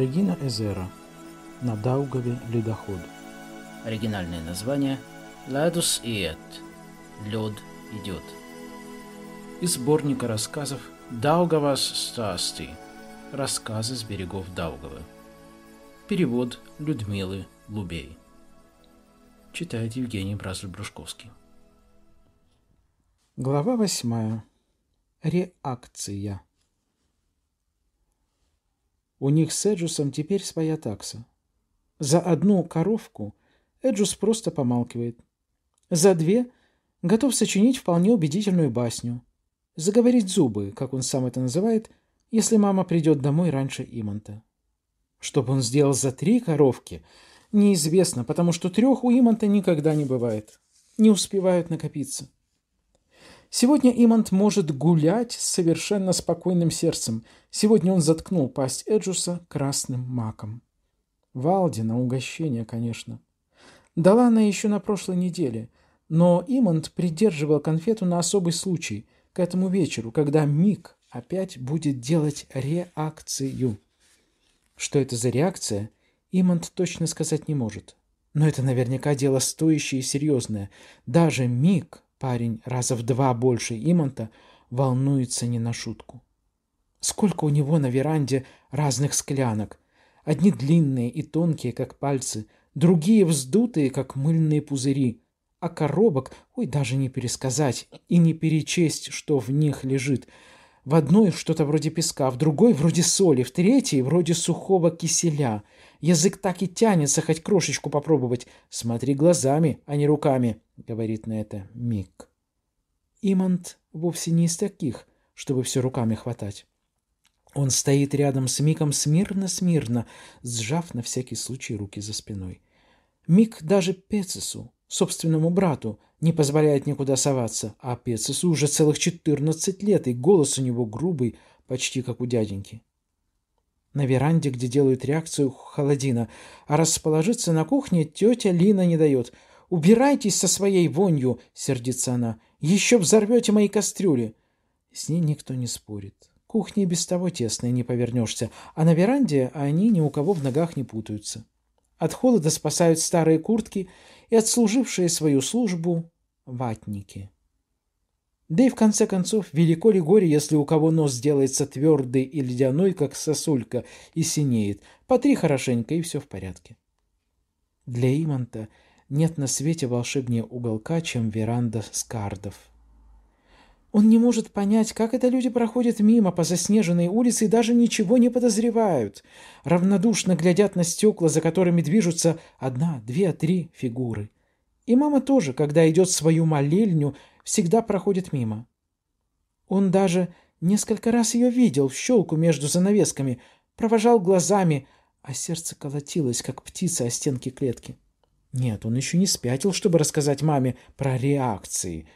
Регина Эзера на Даугаве ледоход. Оригинальное название «Ладус иет» – «Лед идет». Из сборника рассказов «Даугавас Стасти» – «Рассказы с берегов Даугавы». Перевод Людмилы Лубей. Читает Евгений Бразль-Брушковский. Глава восьмая. Реакция. У них с Эджусом теперь своя такса. За одну коровку Эджус просто помалкивает. За две готов сочинить вполне убедительную басню. Заговорить зубы, как он сам это называет, если мама придет домой раньше Имонта. Что бы он сделал за три коровки, неизвестно, потому что трех у Имонта никогда не бывает. Не успевают накопиться. Сегодня Имант может гулять с совершенно спокойным сердцем. Сегодня он заткнул пасть Эджуса красным маком. Валди на угощение, конечно. Дала она еще на прошлой неделе, но Имант придерживал конфету на особый случай, к этому вечеру, когда Мик опять будет делать реакцию. Что это за реакция, Имант точно сказать не может. Но это наверняка дело стоящее и серьезное. Даже Мик Парень раза в два больше Имонта волнуется не на шутку. Сколько у него на веранде разных склянок. Одни длинные и тонкие, как пальцы, другие вздутые, как мыльные пузыри. А коробок, ой, даже не пересказать и не перечесть, что в них лежит. В одной что-то вроде песка, в другой вроде соли, в третьей вроде сухого киселя. Язык так и тянется хоть крошечку попробовать. Смотри глазами, а не руками говорит на это Мик. Имант вовсе не из таких, чтобы все руками хватать. Он стоит рядом с Миком смирно-смирно, сжав на всякий случай руки за спиной. Мик даже Пецесу, собственному брату, не позволяет никуда соваться, а Пецесу уже целых четырнадцать лет, и голос у него грубый, почти как у дяденьки. На веранде, где делают реакцию холодина, а расположиться на кухне тетя Лина не дает — Убирайтесь со своей вонью!» — сердится она. «Еще взорвете мои кастрюли!» С ней никто не спорит. Кухня без того тесная, не повернешься, а на веранде они ни у кого в ногах не путаются. От холода спасают старые куртки и отслужившие свою службу ватники. Да и в конце концов, велико ли горе, если у кого нос сделается твердый и ледяной, как сосулька, и синеет. Потри хорошенько, и все в порядке. Для Иманта – нет на свете волшебнее уголка, чем веранда Скардов. Он не может понять, как это люди проходят мимо по заснеженной улице и даже ничего не подозревают. Равнодушно глядят на стекла, за которыми движутся одна, две, три фигуры. И мама тоже, когда идет в свою молельню, всегда проходит мимо. Он даже несколько раз ее видел в щелку между занавесками, провожал глазами, а сердце колотилось, как птица о стенке клетки. Нет, он еще не спятил, чтобы рассказать маме про реакции.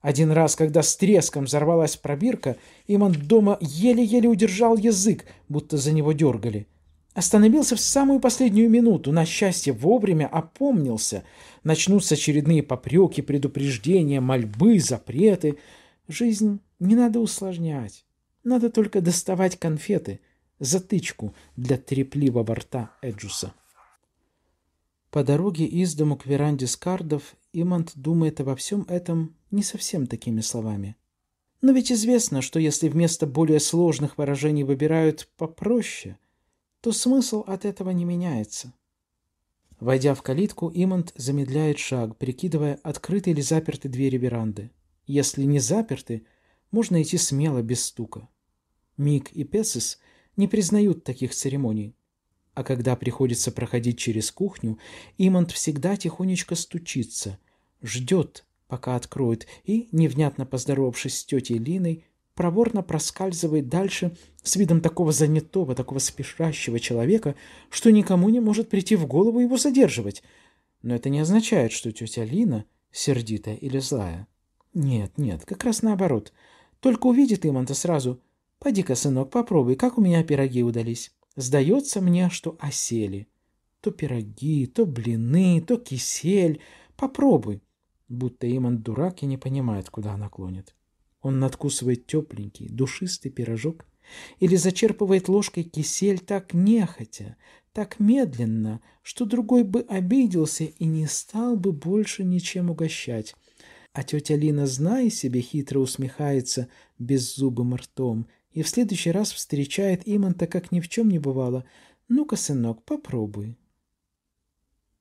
Один раз, когда с треском взорвалась пробирка, Иман дома еле-еле удержал язык, будто за него дергали. Остановился в самую последнюю минуту, на счастье вовремя опомнился. Начнутся очередные попреки, предупреждения, мольбы, запреты. Жизнь не надо усложнять. Надо только доставать конфеты, затычку для трепливого рта Эджуса. По дороге из дому к веранде Скардов Имант думает обо всем этом не совсем такими словами. Но ведь известно, что если вместо более сложных выражений выбирают попроще, то смысл от этого не меняется. Войдя в калитку, Имант замедляет шаг, прикидывая, открыты или заперты двери веранды. Если не заперты, можно идти смело, без стука. Мик и Песис не признают таких церемоний. А когда приходится проходить через кухню, Имант всегда тихонечко стучится, ждет, пока откроют, и, невнятно поздоровавшись с тетей Линой, проворно проскальзывает дальше с видом такого занятого, такого спешащего человека, что никому не может прийти в голову его задерживать. Но это не означает, что тетя Лина сердитая или злая. Нет, нет, как раз наоборот. Только увидит Иманта сразу. «Поди-ка, сынок, попробуй, как у меня пироги удались». Сдается мне, что осели. То пироги, то блины, то кисель. Попробуй. Будто Иман дурак и не понимает, куда она клонит. Он надкусывает тепленький, душистый пирожок или зачерпывает ложкой кисель так нехотя, так медленно, что другой бы обиделся и не стал бы больше ничем угощать. А тетя Лина, зная себе, хитро усмехается беззубым ртом и в следующий раз встречает Иманта, как ни в чем не бывало. «Ну-ка, сынок, попробуй».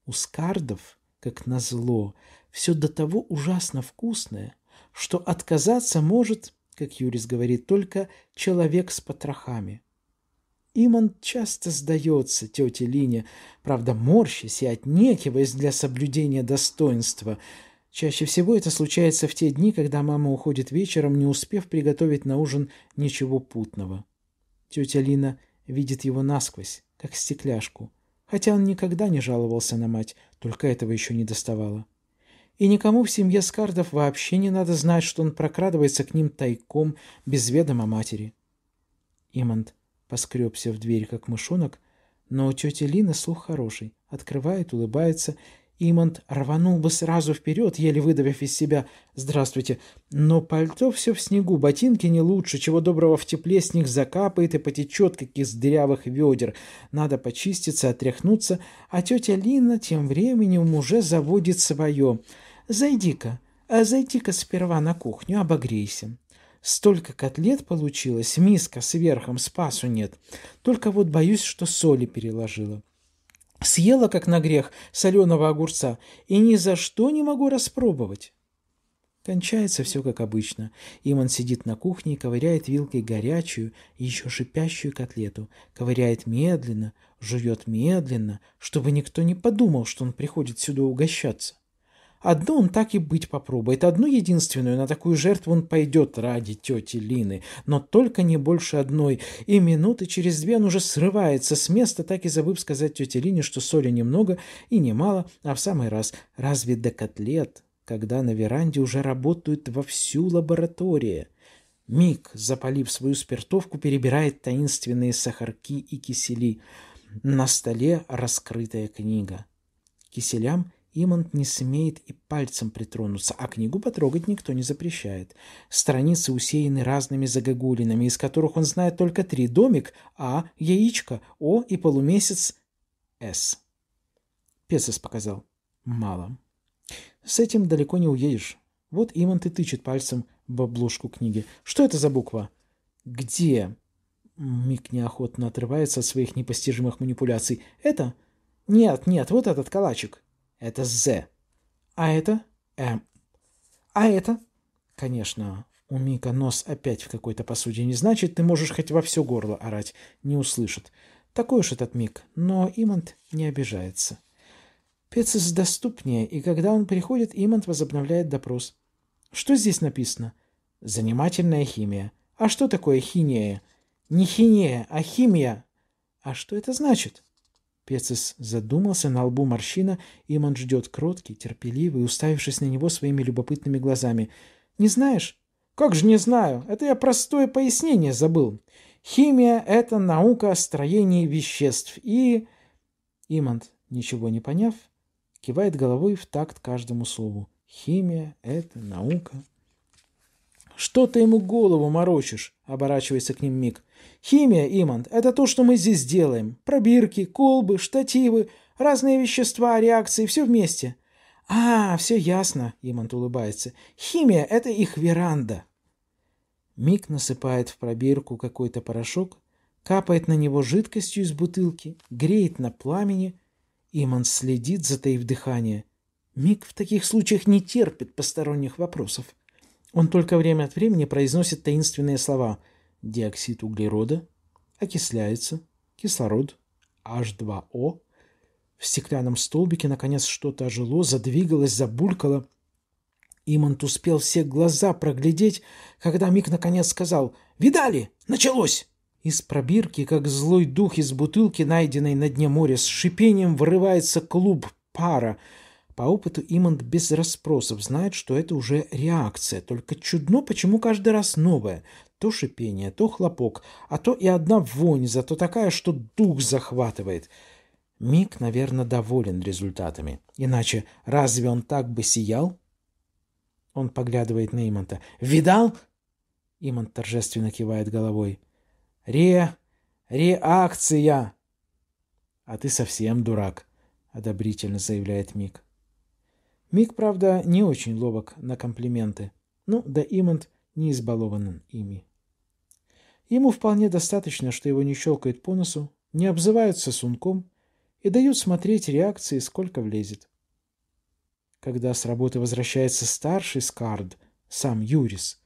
У скардов, как назло, все до того ужасно вкусное, что отказаться может, как Юрис говорит, только человек с потрохами. Иман часто сдается тете Лине, правда морщись и отнекиваясь для соблюдения достоинства – Чаще всего это случается в те дни, когда мама уходит вечером, не успев приготовить на ужин ничего путного. Тетя Лина видит его насквозь, как стекляшку, хотя он никогда не жаловался на мать, только этого еще не доставало. И никому в семье Скардов вообще не надо знать, что он прокрадывается к ним тайком, без ведома матери. Имант поскребся в дверь, как мышонок, но у тети Лины слух хороший, открывает, улыбается Имонт рванул бы сразу вперед, еле выдавив из себя «Здравствуйте!» Но пальто все в снегу, ботинки не лучше, чего доброго в тепле с них закапает и потечет, как из дырявых ведер. Надо почиститься, отряхнуться, а тетя Лина тем временем уже заводит свое. «Зайди-ка, а зайди-ка сперва на кухню, обогрейся». Столько котлет получилось, миска с верхом, спасу нет. Только вот боюсь, что соли переложила. Съела, как на грех, соленого огурца, и ни за что не могу распробовать. Кончается все как обычно. Иман сидит на кухне и ковыряет вилкой горячую, еще шипящую котлету. Ковыряет медленно, жует медленно, чтобы никто не подумал, что он приходит сюда угощаться. Одну он так и быть попробует, одну единственную, на такую жертву он пойдет ради тети Лины, но только не больше одной, и минуты через две он уже срывается с места, так и забыв сказать тете Лине, что соли немного и немало, а в самый раз разве до котлет, когда на веранде уже работают во всю лаборатория. Миг, запалив свою спиртовку, перебирает таинственные сахарки и кисели. На столе раскрытая книга. Киселям – Имант не смеет и пальцем притронуться, а книгу потрогать никто не запрещает. Страницы усеяны разными загогулинами, из которых он знает только три. Домик, А, яичко, О и полумесяц, С. Песос показал. Мало. С этим далеко не уедешь. Вот Имант и тычет пальцем в обложку книги. Что это за буква? Где? Мик неохотно отрывается от своих непостижимых манипуляций. Это? Нет, нет, вот этот калачик. Это З. А это М. Эм. А это? Конечно, у Мика нос опять в какой-то посуде не значит, ты можешь хоть во все горло орать, не услышит. Такой уж этот Мик, но Имант не обижается. Пецис доступнее, и когда он приходит, Имант возобновляет допрос. Что здесь написано? Занимательная химия. А что такое хиния? Не хиния, а химия. А что это значит? Пецис задумался, на лбу морщина, Иман ждет кроткий, терпеливый, уставившись на него своими любопытными глазами. «Не знаешь?» «Как же не знаю? Это я простое пояснение забыл. Химия — это наука о строении веществ и...» Имант, ничего не поняв, кивает головой в такт каждому слову. «Химия — это наука «Что ты ему голову морочишь?» – оборачивается к ним Мик. «Химия, Имант, это то, что мы здесь делаем. Пробирки, колбы, штативы, разные вещества, реакции, все вместе». «А, все ясно», – Имант улыбается. «Химия – это их веранда». Мик насыпает в пробирку какой-то порошок, капает на него жидкостью из бутылки, греет на пламени. Иман следит, затаив дыхание. Мик в таких случаях не терпит посторонних вопросов. Он только время от времени произносит таинственные слова «диоксид углерода», «окисляется», «кислород», «H2O». В стеклянном столбике, наконец, что-то ожило, задвигалось, забулькало. Имант успел все глаза проглядеть, когда Мик наконец сказал «Видали? Началось!» Из пробирки, как злой дух из бутылки, найденной на дне моря, с шипением вырывается клуб пара – по опыту Иманд без расспросов знает, что это уже реакция, только чудно, почему каждый раз новое. То шипение, то хлопок, а то и одна вонь, зато такая, что дух захватывает. Мик, наверное, доволен результатами. Иначе разве он так бы сиял? Он поглядывает на Иманта. «Видал?» Имант торжественно кивает головой. «Ре... реакция!» «А ты совсем дурак», — одобрительно заявляет Мик. Мик, правда, не очень ловок на комплименты. Ну, да Имонт не избалован ими. Ему вполне достаточно, что его не щелкают по носу, не обзывают сосунком и дают смотреть реакции, сколько влезет. Когда с работы возвращается старший Скард, сам Юрис,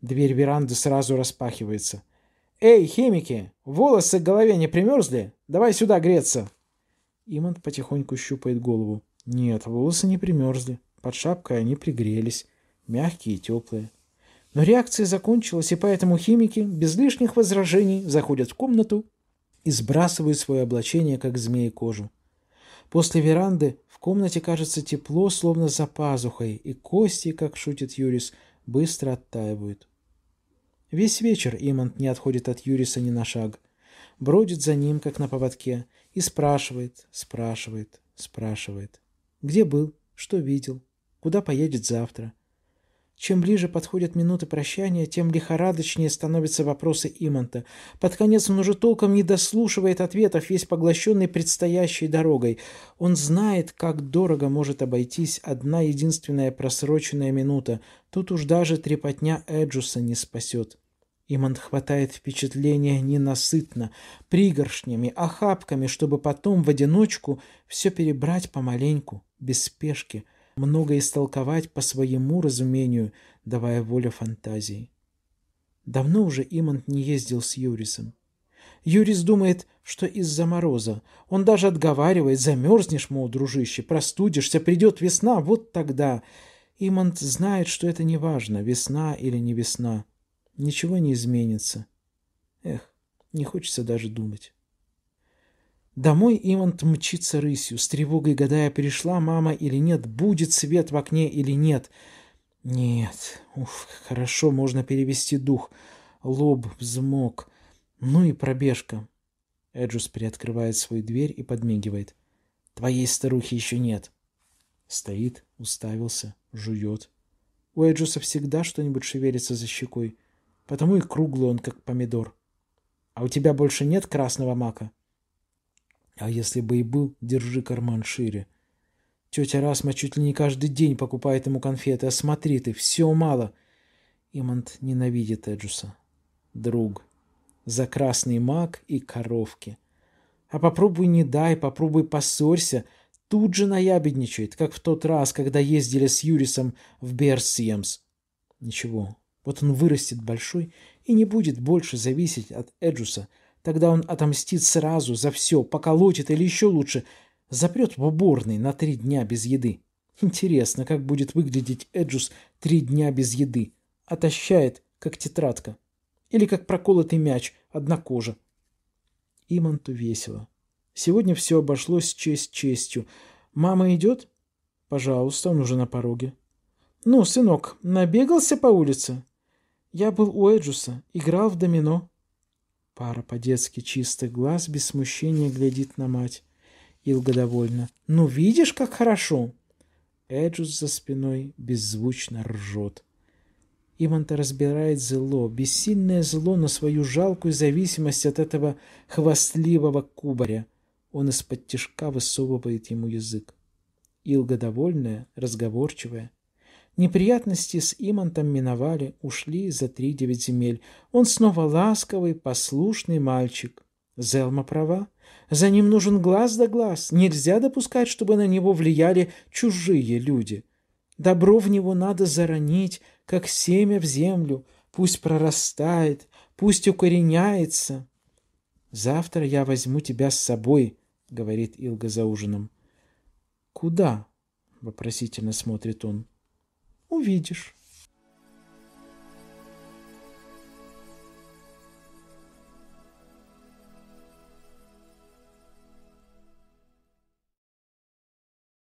дверь веранды сразу распахивается. «Эй, химики, волосы к голове не примерзли? Давай сюда греться!» Имант потихоньку щупает голову. Нет, волосы не примерзли, под шапкой они пригрелись, мягкие и теплые. Но реакция закончилась, и поэтому химики без лишних возражений заходят в комнату и сбрасывают свое облачение, как змеи кожу. После веранды в комнате кажется тепло, словно за пазухой, и кости, как шутит Юрис, быстро оттаивают. Весь вечер Имант не отходит от Юриса ни на шаг. Бродит за ним, как на поводке, и спрашивает, спрашивает, спрашивает. Где был, что видел, куда поедет завтра. Чем ближе подходят минуты прощания, тем лихорадочнее становятся вопросы Имонта. Под конец он уже толком не дослушивает ответов, весь поглощенный предстоящей дорогой. Он знает, как дорого может обойтись одна единственная просроченная минута. Тут уж даже трепотня Эджуса не спасет. Имонт хватает впечатления ненасытно, пригоршнями, охапками, чтобы потом в одиночку все перебрать помаленьку без спешки, много истолковать по своему разумению, давая волю фантазии. Давно уже Имант не ездил с Юрисом. Юрис думает, что из-за мороза. Он даже отговаривает, замерзнешь, мол, дружище, простудишься, придет весна, вот тогда. Имант знает, что это не важно, весна или не весна. Ничего не изменится. Эх, не хочется даже думать. Домой Имант мчится рысью, с тревогой гадая, перешла мама или нет, будет свет в окне или нет. Нет, уф, хорошо, можно перевести дух. Лоб, взмок. Ну и пробежка. Эджус приоткрывает свою дверь и подмигивает. «Твоей старухи еще нет». Стоит, уставился, жует. У Эджуса всегда что-нибудь шевелится за щекой, потому и круглый он, как помидор. «А у тебя больше нет красного мака?» А если бы и был, держи карман шире. Тетя Расма чуть ли не каждый день покупает ему конфеты. А смотри ты, все мало. Имант ненавидит Эджуса. Друг. За красный маг и коровки. А попробуй не дай, попробуй поссорься. Тут же наябедничает, как в тот раз, когда ездили с Юрисом в Берсиемс. Ничего, вот он вырастет большой и не будет больше зависеть от Эджуса – Тогда он отомстит сразу за все, поколотит или еще лучше, запрет в уборной на три дня без еды. Интересно, как будет выглядеть Эджус три дня без еды. Отощает, как тетрадка. Или как проколотый мяч, одна кожа. Иманту весело. Сегодня все обошлось честь честью. «Мама идет?» «Пожалуйста, он уже на пороге». «Ну, сынок, набегался по улице?» «Я был у Эджуса, играл в домино». Пара по-детски чистых глаз без смущения глядит на мать. Илга довольна. «Ну, видишь, как хорошо!» Эджус за спиной беззвучно ржет. Иманта разбирает зло, бессильное зло на свою жалкую зависимость от этого хвастливого кубаря. Он из-под тишка высовывает ему язык. Илга довольная, разговорчивая, Неприятности с Имантом миновали, ушли за три девять земель. Он снова ласковый, послушный мальчик. Зелма права. За ним нужен глаз да глаз. Нельзя допускать, чтобы на него влияли чужие люди. Добро в него надо заронить, как семя в землю. Пусть прорастает, пусть укореняется. «Завтра я возьму тебя с собой», — говорит Илга за ужином. «Куда?» — вопросительно смотрит он. vídeo